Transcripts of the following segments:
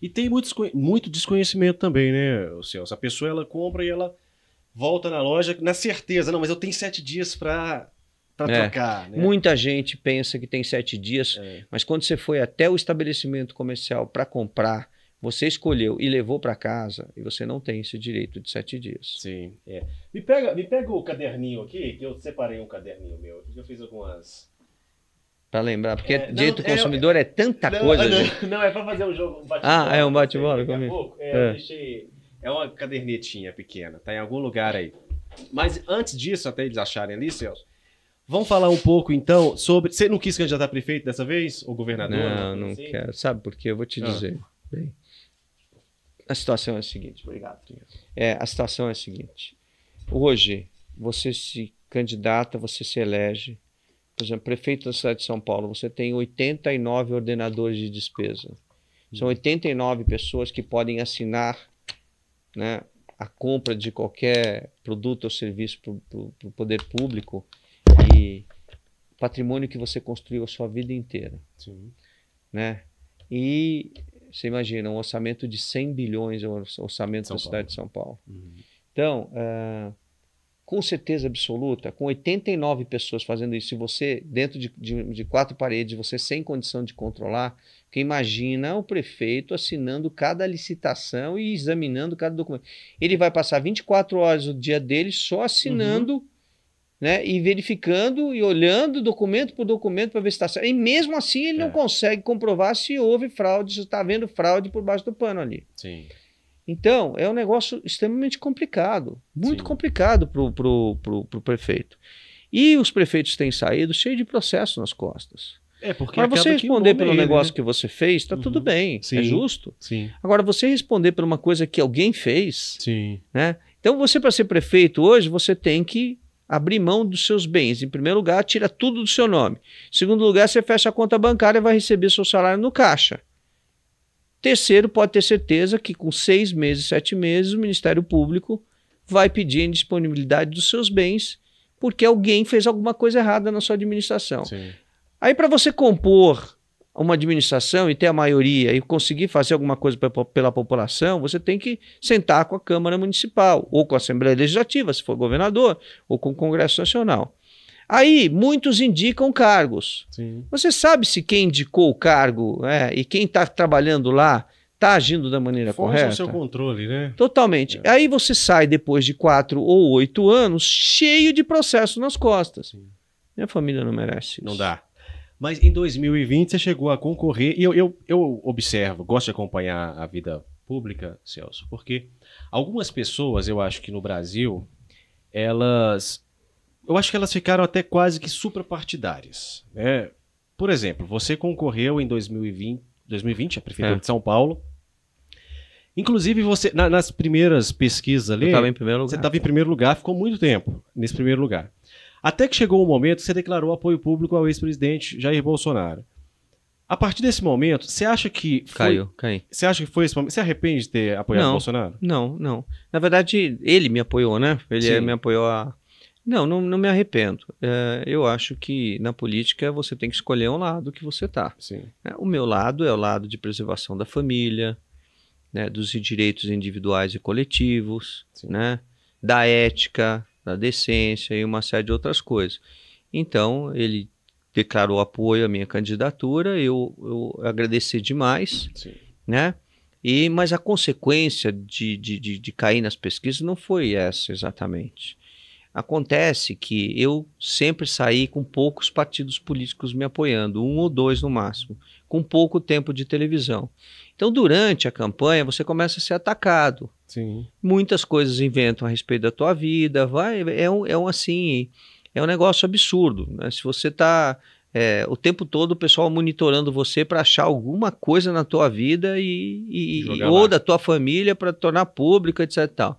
E tem muito, muito desconhecimento também, né, Celso? A pessoa ela compra e ela volta na loja na certeza, não, mas eu tenho sete dias para para é. trocar. Né? Muita gente pensa que tem sete dias, é. mas quando você foi até o estabelecimento comercial para comprar, você escolheu e levou para casa, e você não tem esse direito de sete dias. Sim. É. Me, pega, me pega o caderninho aqui, que eu separei um caderninho meu aqui, eu fiz algumas Pra lembrar, porque é, não, direito do é, consumidor é, é tanta não, coisa. Não, não, é pra fazer um jogo, um bate-bola. Ah, é um bate-bola comigo. é, é. é uma cadernetinha pequena, tá em algum lugar aí. Mas antes disso, até eles acharem ali, Celso, vamos falar um pouco então sobre. Você não quis candidatar a prefeito dessa vez? Ou governador? Não, não assim? quero. Sabe por quê? Eu vou te ah. dizer. Ah. Bem, a situação é a seguinte. Obrigado. É, a situação é a seguinte. Hoje, você se candidata, você se elege por exemplo, prefeito da cidade de São Paulo, você tem 89 ordenadores de despesa. São 89 uhum. pessoas que podem assinar né, a compra de qualquer produto ou serviço para o poder público e patrimônio que você construiu a sua vida inteira. Sim. Né? E você imagina, um orçamento de 100 bilhões é o orçamento São da cidade de São Paulo. Uhum. Então, uh, com certeza absoluta, com 89 pessoas fazendo isso, e você, dentro de, de, de, quatro paredes, você sem condição de controlar, porque imagina o prefeito assinando cada licitação e examinando cada documento. Ele vai passar 24 horas o dia dele só assinando uhum. né, e verificando e olhando documento por documento para ver se está certo. E mesmo assim ele é. não consegue comprovar se houve fraude, se está havendo fraude por baixo do pano ali. Sim. Então, é um negócio extremamente complicado, muito Sim. complicado para o pro, pro, pro prefeito. E os prefeitos têm saído cheio de processo nas costas. É porque Mas você responder pelo ele, né? negócio né? que você fez, está uhum. tudo bem, é Sim. é justo. Sim. Agora, você responder por uma coisa que alguém fez, né? Então, você para ser prefeito hoje, você tem que abrir mão dos seus bens. Em primeiro lugar, tira tudo do seu nome. Em segundo lugar, você fecha a conta bancária e vai receber seu salário no caixa. Terceiro, pode ter certeza que com seis meses, sete meses, o Ministério Público vai pedir a indisponibilidade dos seus bens porque alguém fez alguma coisa errada na sua administração. Sim. Aí, para você compor uma administração e ter a maioria e conseguir fazer alguma coisa pela população, você tem que sentar com a Câmara Municipal, ou com a Assembleia Legislativa, se for governador, ou com o Congresso Nacional. Aí, muitos indicam cargos. Sim. Você sabe se quem indicou o cargo é, e quem está trabalhando lá está agindo da maneira Foge correta? seu controle, né? Totalmente. É. Aí você sai depois de quatro ou oito anos cheio de processo nas costas. Sim. Minha família não merece isso. Não dá. Mas em 2020 você chegou a concorrer, e eu, eu, eu observo, gosto de acompanhar a vida pública, Celso, porque algumas pessoas, eu acho que no Brasil, elas eu acho que elas ficaram até quase que suprapartidárias. Né? Por exemplo, você concorreu em 2020, 2020 à Prefeitura é. de São Paulo. Inclusive, você na, nas primeiras pesquisas ali, você estava em primeiro lugar, ficou muito tempo nesse primeiro lugar. Até que chegou o um momento que você declarou apoio público ao ex-presidente Jair Bolsonaro. A partir desse momento, você acha que. Foi, Caiu, caí. Você acha que foi esse momento? Você arrepende de ter apoiado não, Bolsonaro? Não, não. Na verdade, ele me apoiou, né? Ele Sim. me apoiou a não, não, não me arrependo. É, eu acho que na política você tem que escolher um lado que você está. É, o meu lado é o lado de preservação da família, né, dos direitos individuais e coletivos, né, da ética, da decência e uma série de outras coisas. Então, ele declarou apoio à minha candidatura, eu, eu agradeci demais, Sim. né? E, mas a consequência de, de, de, de, cair nas pesquisas não foi essa exatamente. Acontece que eu sempre saí com poucos partidos políticos me apoiando, um ou dois no máximo, com pouco tempo de televisão. Então, durante a campanha, você começa a ser atacado. Sim. Muitas coisas inventam a respeito da tua vida, vai, é um, é um assim, é um negócio absurdo. Né? Se você está é, o tempo todo o pessoal monitorando você para achar alguma coisa na tua vida e, e ou da tua família para tornar pública, etc. Tal.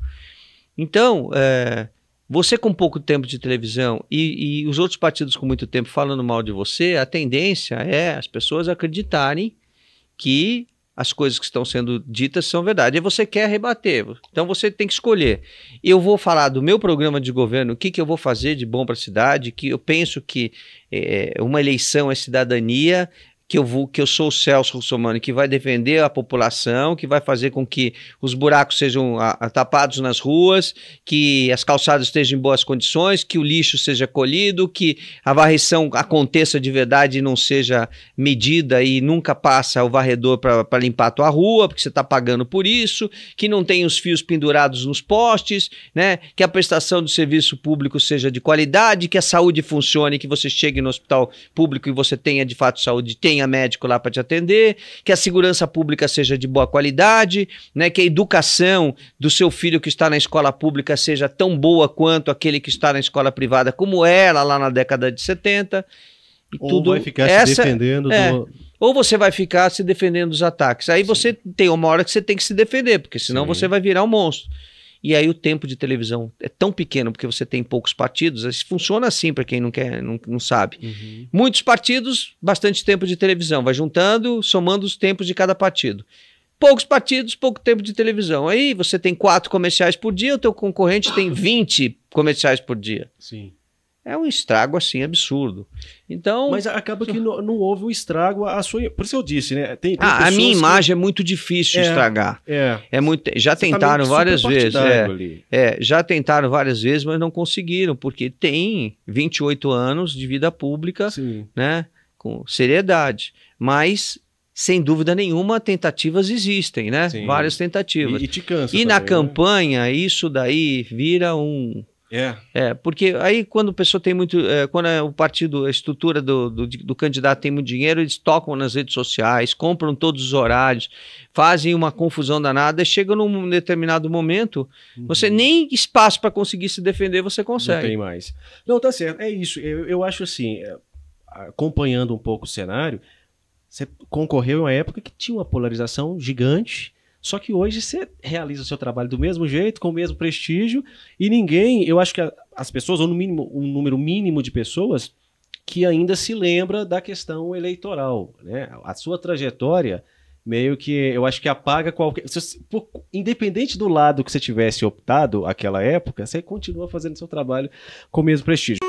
Então, é, você com pouco tempo de televisão e, e os outros partidos com muito tempo falando mal de você, a tendência é as pessoas acreditarem que as coisas que estão sendo ditas são verdade. E você quer rebater. Então você tem que escolher. Eu vou falar do meu programa de governo, o que, que eu vou fazer de bom para a cidade, que eu penso que é, uma eleição é cidadania, que eu vou, que eu sou o Celso Russomano, que vai defender a população, que vai fazer com que os buracos sejam ah, tapados nas ruas, que as calçadas estejam em boas condições, que o lixo seja colhido, que a varrição aconteça de verdade e não seja medida e nunca passa o varredor para limpar a tua rua, porque você está pagando por isso, que não tenha os fios pendurados nos postes, né? Que a prestação do serviço público seja de qualidade, que a saúde funcione, que você chegue no hospital público e você tenha de fato saúde, tenha tenha médico lá para te atender, que a segurança pública seja de boa qualidade, né, que a educação do seu filho que está na escola pública seja tão boa quanto aquele que está na escola privada, como era lá na década de 70. E Ou tudo vai ficar essa, se defendendo é, do ou você vai ficar se defendendo dos ataques. Aí Sim. você tem uma hora que você tem que se defender, porque senão Sim. você vai virar um monstro. E aí o tempo de televisão é tão pequeno porque você tem poucos partidos. Funciona assim para quem não quer, não, não sabe. Uhum. Muitos partidos, bastante tempo de televisão. Vai juntando, somando os tempos de cada partido. Poucos partidos, pouco tempo de televisão. Aí você tem quatro comerciais por dia, o teu concorrente tem 20 comerciais por dia. Sim é um estrago assim absurdo. Então, mas acaba que não, não houve um estrago a sua. Por isso eu disse, né? Tem, tem ah, a minha imagem que... é muito difícil é, estragar. É. é muito. Já Você tá tentaram tá várias vezes. É, é, já tentaram várias vezes, mas não conseguiram porque tem 28 anos de vida pública, Sim. né? Com seriedade, mas sem dúvida nenhuma, tentativas existem, né? Sim. Várias tentativas. E, e, e também, na né? campanha, isso daí vira um, é. é. Porque aí quando a pessoa tem muito. É, quando é o partido, a estrutura do, do, do, candidato tem muito dinheiro, eles tocam nas redes sociais, compram todos os horários, fazem uma confusão danada, chega num determinado momento, uhum. você nem espaço para conseguir se defender, você consegue. Não tem mais. Não, tá certo. É isso. Eu, eu acho assim, é, acompanhando um pouco o cenário, você concorreu em uma época que tinha uma polarização gigante só que hoje você realiza o seu trabalho do mesmo jeito, com o mesmo prestígio, e ninguém, eu acho que as pessoas, ou no mínimo um número mínimo de pessoas, que ainda se lembra da questão eleitoral. Né? A sua trajetória meio que eu acho que apaga qualquer. Se, por, independente do lado que você tivesse optado aquela época, você continua fazendo seu trabalho com o mesmo prestígio.